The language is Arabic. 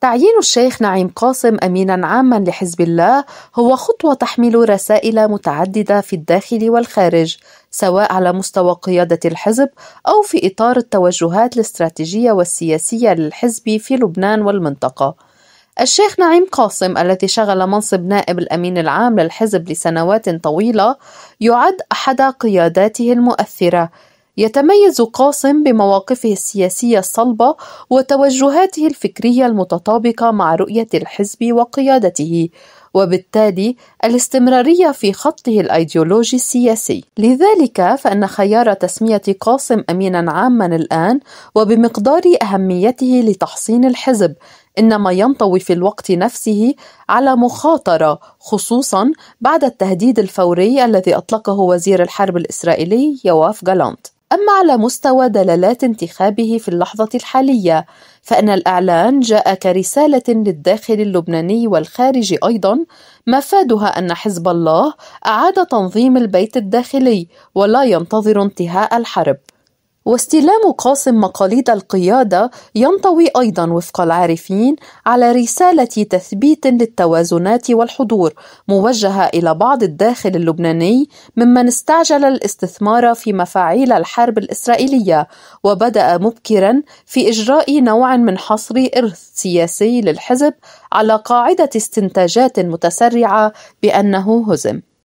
تعيين الشيخ نعيم قاسم امينا عاما لحزب الله هو خطوه تحمل رسائل متعدده في الداخل والخارج سواء على مستوى قياده الحزب او في اطار التوجهات الاستراتيجيه والسياسيه للحزب في لبنان والمنطقه الشيخ نعيم قاسم الذي شغل منصب نائب الامين العام للحزب لسنوات طويله يعد احد قياداته المؤثره يتميز قاسم بمواقفه السياسية الصلبة وتوجهاته الفكرية المتطابقة مع رؤية الحزب وقيادته وبالتالي الاستمرارية في خطه الأيديولوجي السياسي لذلك فإن خيار تسمية قاسم أمينا عاما الآن وبمقدار أهميته لتحصين الحزب انما ينطوي في الوقت نفسه على مخاطره خصوصا بعد التهديد الفوري الذي اطلقه وزير الحرب الاسرائيلي يواف جالانت اما على مستوى دلالات انتخابه في اللحظه الحاليه فإن الإعلان جاء كرسالة للداخل اللبناني والخارج أيضا مفادها أن حزب الله أعاد تنظيم البيت الداخلي ولا ينتظر انتهاء الحرب واستلام قاسم مقاليد القيادة ينطوي أيضا وفق العارفين على رسالة تثبيت للتوازنات والحضور موجهة إلى بعض الداخل اللبناني ممن استعجل الاستثمار في مفاعيل الحرب الإسرائيلية وبدأ مبكرا في إجراء نوع من حصر إرث سياسي للحزب على قاعدة استنتاجات متسرعة بأنه هزم.